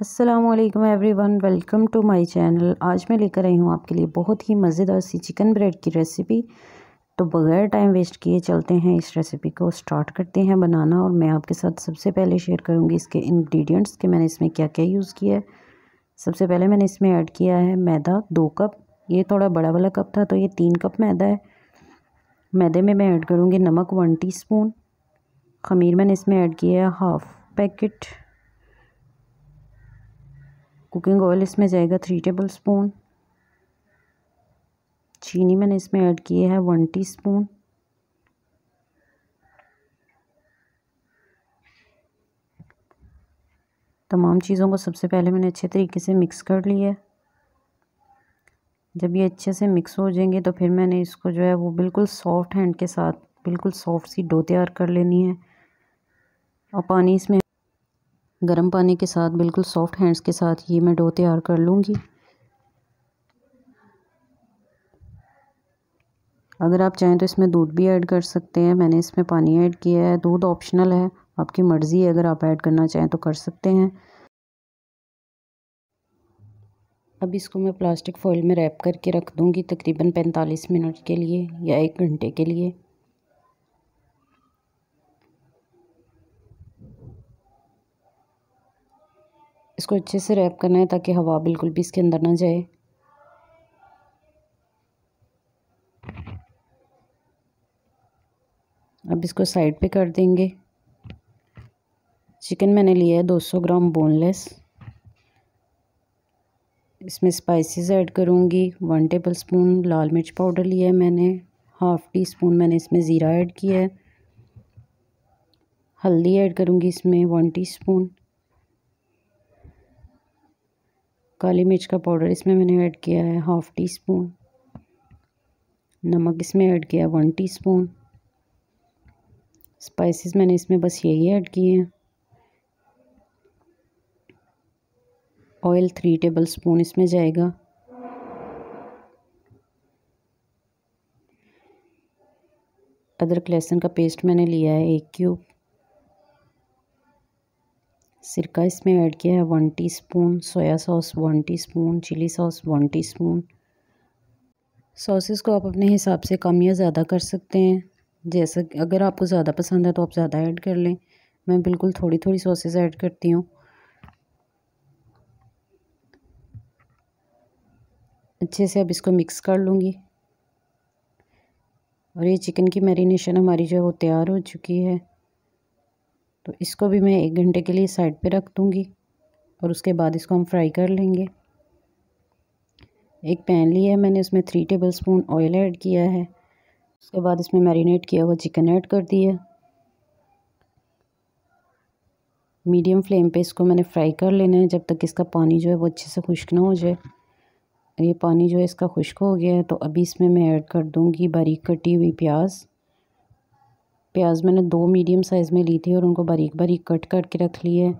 Aslam everyone welcome to my channel आज मैं लेकर आई हूँ आपके लिए बहुत ही मज़ेदार सी चिकन ब्रेड की रेसिपी तो बग़ैर टाइम वेस्ट किए चलते हैं इस रेसिपी को स्टार्ट करते हैं बनाना और मैं आपके साथ सबसे पहले शेयर करूँगी इसके इंग्रेडिएंट्स के मैंने इसमें क्या क्या यूज़ किया है सबसे पहले मैंने इसमें ऐड किया है मैदा दो कप ये थोड़ा बड़ा वाला कप था तो ये तीन कप मैदा है मैदे में मैं ऐड करूँगी नमक वन टी स्पून खमीर मैंने इसमें ऐड किया है हाफ़ पैकेट कुकिंग ऑयल इसमें जाएगा थ्री टेबल स्पून चीनी मैंने इसमें ऐड किए है वन टीस्पून तमाम चीज़ों को सबसे पहले मैंने अच्छे तरीके से मिक्स कर लिया जब ये अच्छे से मिक्स हो जाएंगे तो फिर मैंने इसको जो है वो बिल्कुल सॉफ्ट हैंड के साथ बिल्कुल सॉफ्ट सी डो तैयार कर लेनी है और पानी इसमें गर्म पानी के साथ बिल्कुल सॉफ्ट हैंड्स के साथ ये मैं डो तैयार कर लूँगी अगर आप चाहें तो इसमें दूध भी ऐड कर सकते हैं मैंने इसमें पानी ऐड किया है दूध ऑप्शनल है आपकी मर्ज़ी है अगर आप ऐड करना चाहें तो कर सकते हैं अब इसको मैं प्लास्टिक फ़ॉइल में रैप करके रख दूँगी तकरीबन 45 मिनट के लिए या एक घंटे के लिए इसको अच्छे से रैप करना है ताकि हवा बिल्कुल भी इसके अंदर ना जाए अब इसको साइड पे कर देंगे चिकन मैंने लिया है 200 ग्राम बोनलेस इसमें स्पाइसेस ऐड करूँगी वन टेबल स्पून लाल मिर्च पाउडर लिया है मैंने हाफ़ टी स्पून मैंने इसमें ज़ीरा ऐड किया है हल्दी ऐड करूँगी इसमें वन टी स्पून काली मिर्च का पाउडर इसमें मैंने ऐड किया है हाफ़ टी स्पून नमक इसमें ऐड किया वन टी स्पून स्पाइसिस मैंने इसमें बस यही ऐड किए हैं ऑयल थ्री टेबल स्पून इसमें जाएगा अदरक लहसुन का पेस्ट मैंने लिया है एक क्यूब सिरका इसमें ऐड किया है one teaspoon soya sauce one teaspoon chilli sauce one teaspoon sauces को आप अपने हिसाब से कम या ज़्यादा कर सकते हैं जैसा अगर आपको ज़्यादा पसंद है तो आप ज़्यादा ऐड कर लें मैं बिल्कुल थोड़ी थोड़ी सॉसेस ऐड करती हूँ अच्छे से अब इसको मिक्स कर लूँगी और ये चिकन की मैरिनेशन हमारी जो है वो तैयार हो चुकी है तो इसको भी मैं एक घंटे के लिए साइड पे रख दूँगी और उसके बाद इसको हम फ्राई कर लेंगे एक पैन लिया है मैंने उसमें three tablespoon oil add किया है उसके बाद इसमें मैरिनेट किया हुआ चिकन ऐड कर दिया मीडियम फ्लेम पे इसको मैंने फ्राई कर लेना है जब तक इसका पानी जो है वो अच्छे से खुश्क ना हो जाए ये पानी जो है इसका खुश्क हो गया है तो अभी इसमें मैं ऐड कर दूँगी बारीक कटी हुई प्याज प्याज मैंने दो मीडियम साइज़ में ली थी और उनको बारीक बारीक कट करके रख लिए है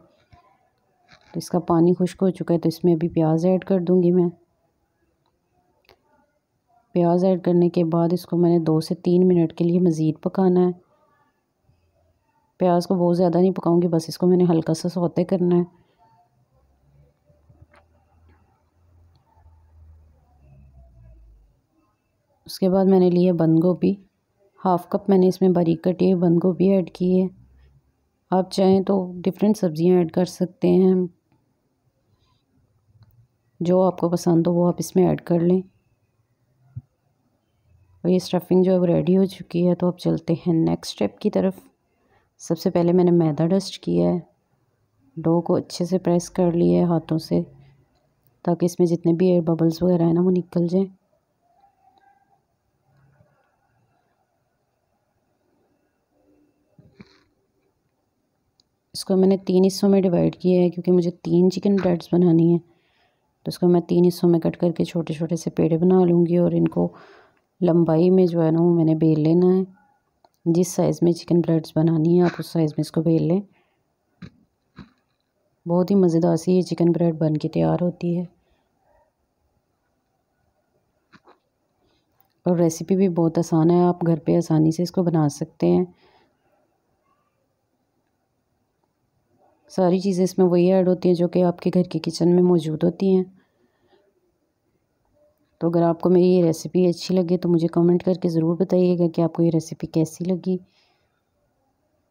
तो इसका पानी खुश्क हो चुका है तो इसमें अभी प्याज ऐड कर दूँगी मैं प्याज ऐड करने के बाद इसको मैंने दो से तीन मिनट के लिए मज़ीद पकाना है प्याज को बहुत ज़्यादा नहीं पकाऊंगी बस इसको मैंने हल्का सा सोते करना है उसके बाद मैंने लिया बंद गोभी हाफ़ कप मैंने इसमें बारीक कटी हुई बंद गोभी ऐड की है आप चाहें तो डिफरेंट सब्ज़ियाँ ऐड कर सकते हैं जो आपको पसंद हो वो आप इसमें ऐड कर लें और ये स्टफिंग जो है वो रेडी हो चुकी है तो अब चलते हैं नेक्स्ट स्टेप की तरफ सबसे पहले मैंने मैदा डस्ट किया है डो को अच्छे से प्रेस कर लिया है हाथों से ताकि इसमें जितने भी एयर बबल्स वगैरह हैं ना वो निकल जाएं इसको मैंने तीन हिस्सों में डिवाइड किया है क्योंकि मुझे तीन चिकन ब्रेड्स बनानी है तो इसको मैं तीन हिस्सों में कट करके छोटे छोटे से पेड़े बना लूँगी और इनको लंबाई में जो है ना वो मैंने बेल लेना है जिस साइज़ में चिकन ब्रेड्स बनानी है आप उस साइज़ में इसको बेल लें बहुत ही मज़ेदार सी ये चिकन ब्रेड बन के तैयार होती है और रेसिपी भी बहुत आसान है आप घर पे आसानी से इसको बना सकते हैं सारी चीज़ें इसमें वही ऐड होती हैं जो कि आपके घर की किचन में मौजूद होती हैं तो अगर आपको मेरी ये रेसिपी अच्छी लगे तो मुझे कमेंट करके ज़रूर बताइएगा कि आपको ये रेसिपी कैसी लगी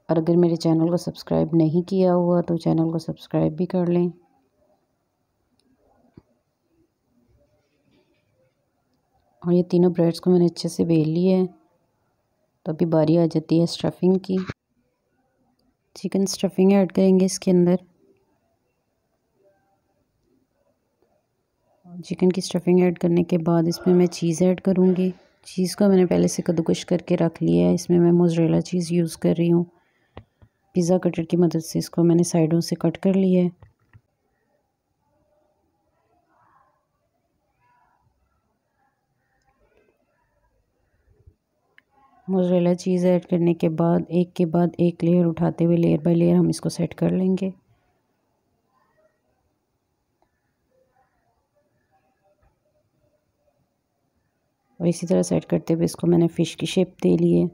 और अगर मेरे चैनल को सब्सक्राइब नहीं किया हुआ तो चैनल को सब्सक्राइब भी कर लें और ये तीनों ब्रेड्स को मैंने अच्छे से बेल लिया है तो अभी बारी आ जाती है स्टफिंग की चिकन स्टफिंग ऐड करेंगे इसके अंदर चिकन की स्टफिंग ऐड करने के बाद इसमें मैं चीज़ ऐड करूँगी चीज़ को मैंने पहले से कद्दूकश करके रख लिया है इसमें मैं मोजरेला चीज़ यूज़ कर रही हूँ पिज़्ज़ा कटर की मदद से इसको मैंने साइडों से कट कर लिया है मोज़रेला चीज़ ऐड करने के बाद एक के बाद एक लेयर उठाते हुए लेयर बाय लेयर हम इसको सेट कर लेंगे और इसी तरह सेट करते हुए इसको मैंने फ़िश की शेप दे ली है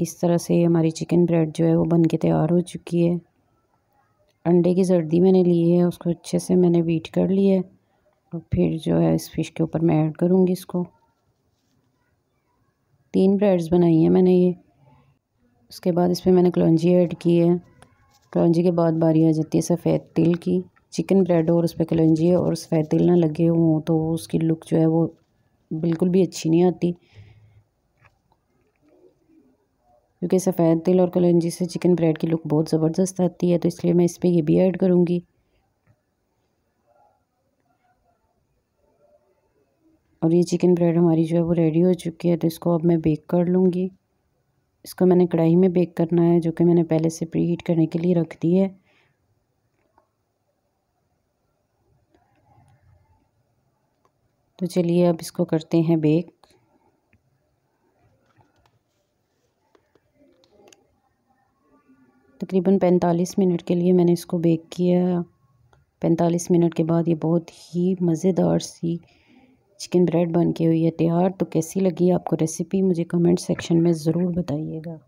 इस तरह से हमारी चिकन ब्रेड जो है वो बन के तैयार हो चुकी है अंडे की जर्दी मैंने ली है उसको अच्छे से मैंने बीट कर लिया है और तो फिर जो है इस फ़िश के ऊपर मैं ऐड करूँगी इसको तीन ब्रेड्स बनाई हैं मैंने ये उसके बाद इस पर मैंने कलौजी ऐड की है कलौजी के बाद बारी आ जाती है सफ़ेद तिल की चिकन ब्रेड और उस पर कलौजी और सफ़ेद तिल ना लगे हों तो उसकी लुक जो है वो बिल्कुल भी अच्छी नहीं आती क्योंकि सफ़ेद तिल और कलौजी से चिकन ब्रेड की लुक बहुत ज़बरदस्त आती है तो इसलिए मैं इस पर यह भी ऐड करूँगी और ये चिकन ब्रेड हमारी जो है वो रेडी हो चुकी है तो इसको अब मैं बेक कर लूँगी इसको मैंने कढ़ाई में बेक करना है जो कि मैंने पहले से प्री हीट करने के लिए रख दी है तो चलिए अब इसको करते हैं बेक तकरीबन पैंतालीस मिनट के लिए मैंने इसको बेक किया पैंतालीस मिनट के बाद ये बहुत ही मज़ेदार सी चिकन ब्रेड बन के हुई है तैयार तो कैसी लगी आपको रेसिपी मुझे कमेंट सेक्शन में ज़रूर बताइएगा